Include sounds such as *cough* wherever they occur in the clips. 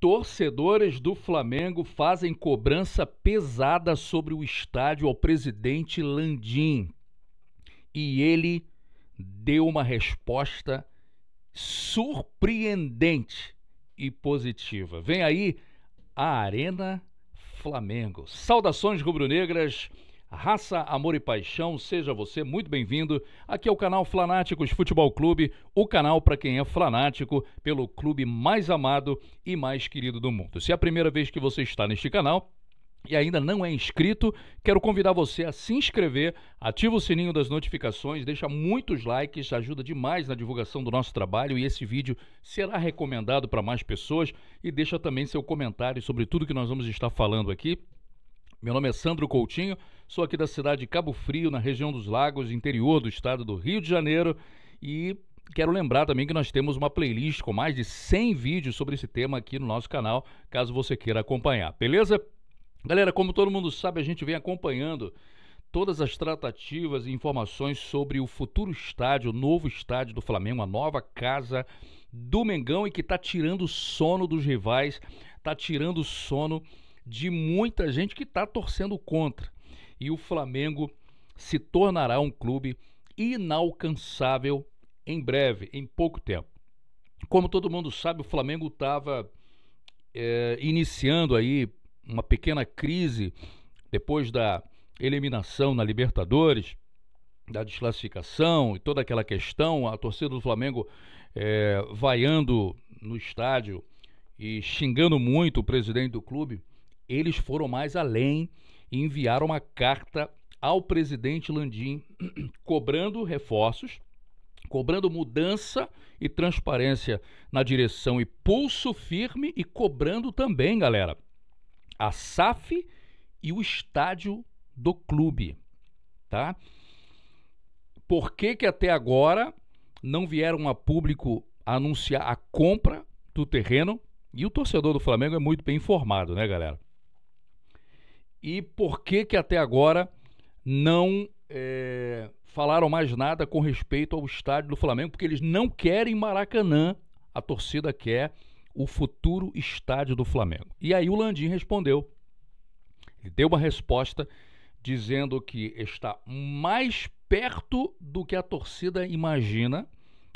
Torcedores do Flamengo fazem cobrança pesada sobre o estádio ao presidente Landim. E ele deu uma resposta surpreendente e positiva. Vem aí a Arena Flamengo. Saudações rubro-negras. Raça, Amor e Paixão, seja você muito bem-vindo. Aqui é canal Flanáticos Futebol Clube, o canal para quem é fanático pelo clube mais amado e mais querido do mundo. Se é a primeira vez que você está neste canal, e ainda não é inscrito, quero convidar você a se inscrever, ativa o sininho das notificações, deixa muitos likes, ajuda demais na divulgação do nosso trabalho e esse vídeo será recomendado para mais pessoas e deixa também seu comentário sobre tudo que nós vamos estar falando aqui meu nome é Sandro Coutinho, sou aqui da cidade de Cabo Frio, na região dos Lagos, interior do estado do Rio de Janeiro. E quero lembrar também que nós temos uma playlist com mais de 100 vídeos sobre esse tema aqui no nosso canal, caso você queira acompanhar, beleza? Galera, como todo mundo sabe, a gente vem acompanhando todas as tratativas e informações sobre o futuro estádio, o novo estádio do Flamengo, a nova casa do Mengão e que está tirando o sono dos rivais, está tirando o sono de muita gente que está torcendo contra. E o Flamengo se tornará um clube inalcançável em breve, em pouco tempo. Como todo mundo sabe, o Flamengo estava é, iniciando aí uma pequena crise depois da eliminação na Libertadores, da desclassificação e toda aquela questão, a torcida do Flamengo é, vaiando no estádio e xingando muito o presidente do clube eles foram mais além e enviaram uma carta ao presidente Landim *clears throat* cobrando reforços, cobrando mudança e transparência na direção e pulso firme e cobrando também, galera, a SAF e o estádio do clube, tá? Por que que até agora não vieram a público anunciar a compra do terreno? E o torcedor do Flamengo é muito bem informado, né, galera? e por que que até agora não é, falaram mais nada com respeito ao estádio do Flamengo, porque eles não querem Maracanã, a torcida quer o futuro estádio do Flamengo. E aí o Landim respondeu, ele deu uma resposta dizendo que está mais perto do que a torcida imagina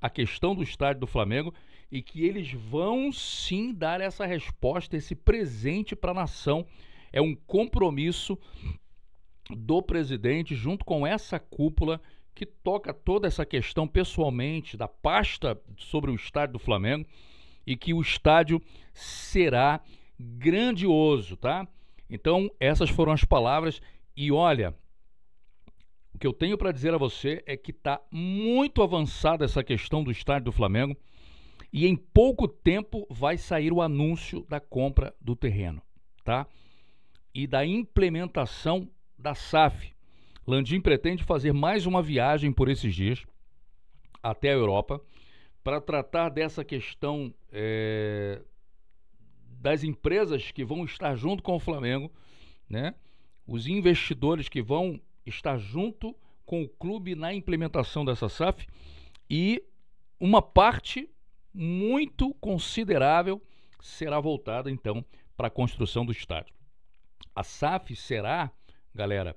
a questão do estádio do Flamengo e que eles vão sim dar essa resposta, esse presente para a nação é um compromisso do presidente junto com essa cúpula que toca toda essa questão pessoalmente da pasta sobre o estádio do Flamengo e que o estádio será grandioso, tá? Então, essas foram as palavras e olha, o que eu tenho para dizer a você é que está muito avançada essa questão do estádio do Flamengo e em pouco tempo vai sair o anúncio da compra do terreno, tá? e da implementação da SAF. Landim pretende fazer mais uma viagem por esses dias até a Europa para tratar dessa questão é, das empresas que vão estar junto com o Flamengo, né? os investidores que vão estar junto com o clube na implementação dessa SAF e uma parte muito considerável será voltada então para a construção do estádio a SAF será, galera,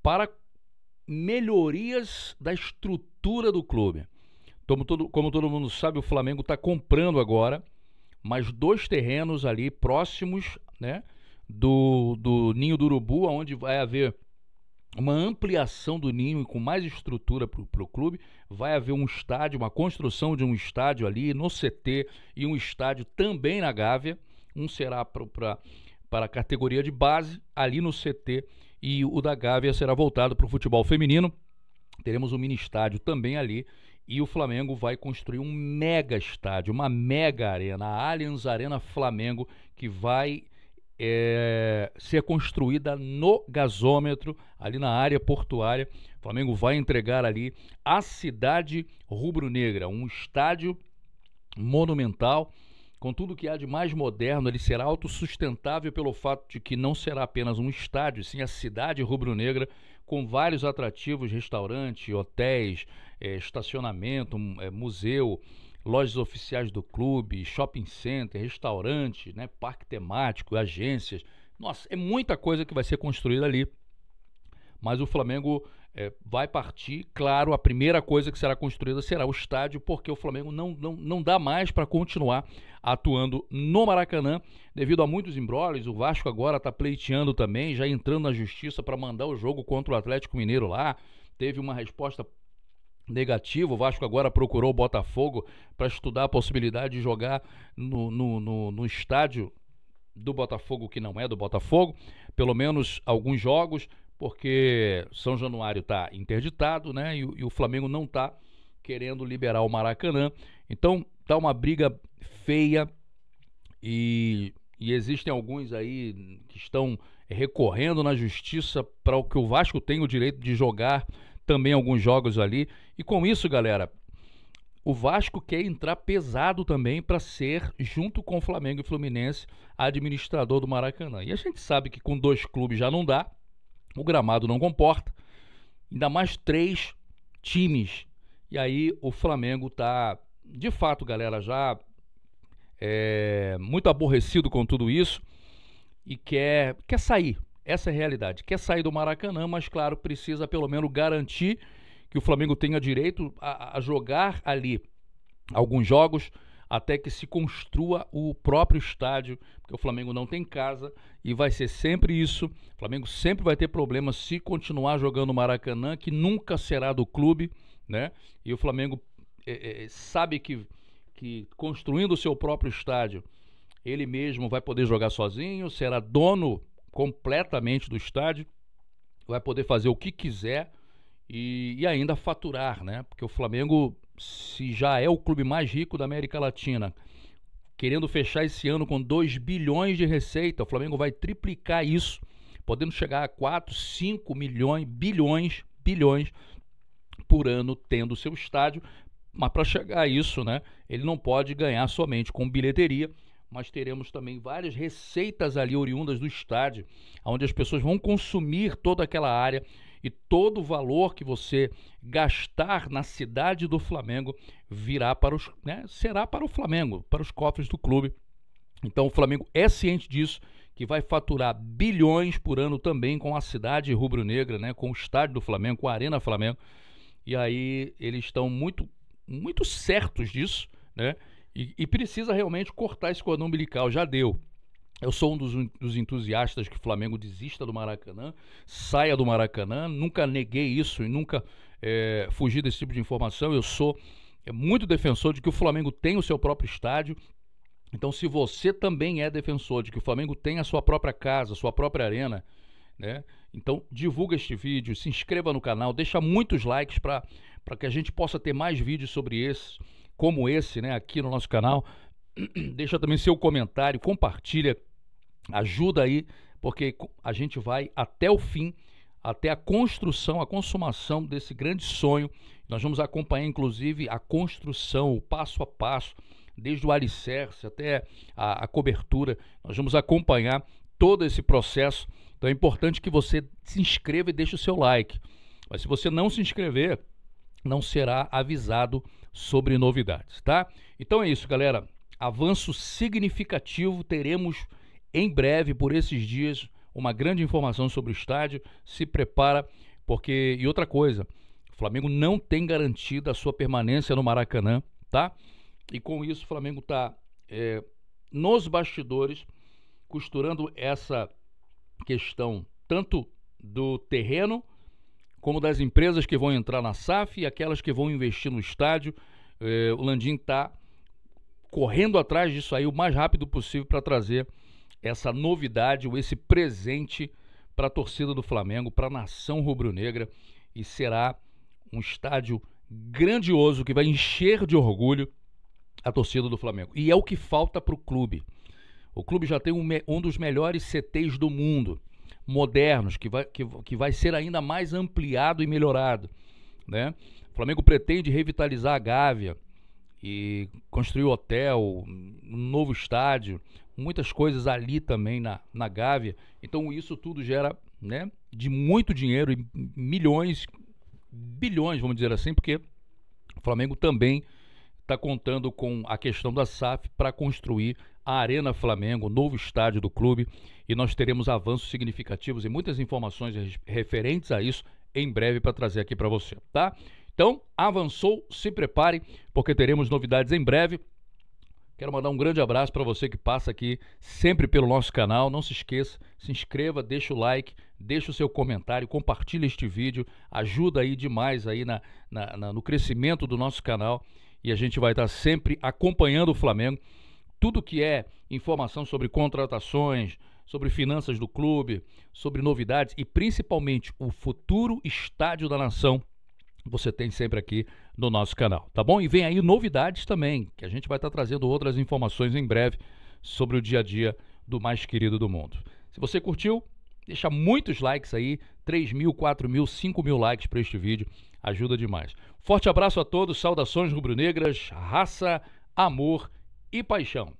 para melhorias da estrutura do clube. Como todo, como todo mundo sabe, o Flamengo está comprando agora mais dois terrenos ali próximos né, do, do Ninho do Urubu, onde vai haver uma ampliação do ninho com mais estrutura para o clube. Vai haver um estádio, uma construção de um estádio ali no CT e um estádio também na Gávea. Um será para para a categoria de base ali no CT e o da Gávea será voltado para o futebol feminino. Teremos um mini estádio também ali e o Flamengo vai construir um mega estádio, uma mega arena, a Allianz Arena Flamengo, que vai é, ser construída no gasômetro, ali na área portuária. O Flamengo vai entregar ali a cidade rubro-negra, um estádio monumental com tudo o que há de mais moderno, ele será autossustentável pelo fato de que não será apenas um estádio, sim a cidade rubro-negra, com vários atrativos, restaurantes, hotéis, eh, estacionamento, eh, museu, lojas oficiais do clube, shopping center, restaurante, né, parque temático, agências. Nossa, é muita coisa que vai ser construída ali. Mas o Flamengo é, vai partir, claro, a primeira coisa que será construída será o estádio, porque o Flamengo não, não, não dá mais para continuar atuando no Maracanã, devido a muitos imbrólios. O Vasco agora está pleiteando também, já entrando na justiça para mandar o jogo contra o Atlético Mineiro lá. Teve uma resposta negativa. O Vasco agora procurou o Botafogo para estudar a possibilidade de jogar no, no, no, no estádio do Botafogo, que não é do Botafogo, pelo menos alguns jogos porque São Januário está interditado, né? E, e, o Flamengo não está querendo liberar o Maracanã. Então tá uma briga feia e, e existem alguns aí que estão recorrendo na justiça para o que o Vasco tem o direito de jogar também alguns jogos ali. E com isso, galera, o Vasco quer entrar pesado também para ser, junto com o Flamengo e Fluminense, administrador do Maracanã. E a gente sabe que com dois clubes já não dá. O gramado não comporta. Ainda mais três times. E aí o Flamengo tá, de fato, galera, já é, muito aborrecido com tudo isso e quer, quer sair. Essa é a realidade. Quer sair do Maracanã, mas, claro, precisa pelo menos garantir que o Flamengo tenha direito a, a jogar ali alguns jogos até que se construa o próprio estádio, porque o Flamengo não tem casa e vai ser sempre isso. O Flamengo sempre vai ter problemas se continuar jogando no Maracanã, que nunca será do clube, né? E o Flamengo é, é, sabe que, que construindo o seu próprio estádio, ele mesmo vai poder jogar sozinho, será dono completamente do estádio, vai poder fazer o que quiser e, e ainda faturar, né? Porque o Flamengo se já é o clube mais rico da América Latina, querendo fechar esse ano com 2 bilhões de receita, o Flamengo vai triplicar isso, podendo chegar a 4, 5 milhões, bilhões, bilhões por ano tendo seu estádio. Mas para chegar a isso, né, ele não pode ganhar somente com bilheteria, mas teremos também várias receitas ali oriundas do estádio, onde as pessoas vão consumir toda aquela área e todo o valor que você gastar na cidade do Flamengo virá para os, né, será para o Flamengo, para os cofres do clube. Então o Flamengo é ciente disso, que vai faturar bilhões por ano também com a cidade rubro-negra, né, com o estádio do Flamengo, com a Arena Flamengo. E aí eles estão muito muito certos disso, né? E, e precisa realmente cortar esse cordão umbilical, já deu. Eu sou um dos, dos, entusiastas que o Flamengo desista do Maracanã, saia do Maracanã. Nunca neguei isso e nunca é, fugi desse tipo de informação. Eu sou é, muito defensor de que o Flamengo tem o seu próprio estádio. Então, se você também é defensor de que o Flamengo tem a sua própria casa, a sua própria arena, né? Então, divulga este vídeo, se inscreva no canal, deixa muitos likes para que a gente possa ter mais vídeos sobre esse, como esse, né, aqui no nosso canal. *clears throat* deixa também seu comentário, compartilha, ajuda aí, porque a gente vai até o fim, até a construção, a consumação desse grande sonho. Nós vamos acompanhar, inclusive, a construção, o passo a passo, desde o alicerce até a, a cobertura. Nós vamos acompanhar todo esse processo. Então é importante que você se inscreva e deixe o seu like. Mas se você não se inscrever, não será avisado sobre novidades, tá? Então é isso, galera avanço significativo. Teremos em breve, por esses dias, uma grande informação sobre o estádio. Se prepara, porque. E outra coisa, o Flamengo não tem garantia a sua permanência no Maracanã, tá? E com isso, o Flamengo está é, nos bastidores costurando essa questão tanto do terreno como das empresas que vão entrar na SAF e aquelas que vão investir no estádio. É, o Landim está correndo atrás disso aí o mais rápido possível para trazer essa novidade ou esse presente para a torcida do Flamengo, para a nação rubro-negra e será um estádio grandioso que vai encher de orgulho a torcida do Flamengo. E é o que falta para o clube. O clube já tem um, um, dos melhores CTs do mundo, modernos, que vai, que, que vai ser ainda mais ampliado e melhorado. Né? O Flamengo pretende revitalizar a Gávea, e construiu hotel, um novo estádio, muitas coisas ali também na, na Gávea. Então isso tudo gera né, de muito dinheiro e milhões, bilhões, vamos dizer assim, porque o Flamengo também está contando com a questão da SAF para construir a Arena Flamengo, o novo estádio do clube, e nós teremos avanços significativos e muitas informações referentes a isso em breve para trazer aqui para você, tá? Então, avançou, se prepare, porque teremos novidades em breve. Quero mandar um grande abraço para você que passa aqui sempre pelo nosso canal. Não se esqueça, se inscreva, deixa o like, deixa o seu comentário, compartilha este vídeo, ajuda aí demais aí na, na, na no crescimento do nosso canal e a gente vai estar sempre acompanhando o Flamengo. Tudo que é informação sobre contratações, sobre finanças do clube, sobre novidades e principalmente o futuro estádio da nação você tem sempre aqui no nosso canal, tá bom? E vem aí novidades também, que a gente vai estar tá trazendo outras informações em breve sobre o dia a dia do mais querido do mundo. Se você curtiu, deixa muitos likes aí, 3 mil, 4 mil, 5 mil likes para este vídeo, ajuda demais. Forte abraço a todos, saudações rubro-negras, raça, amor e paixão.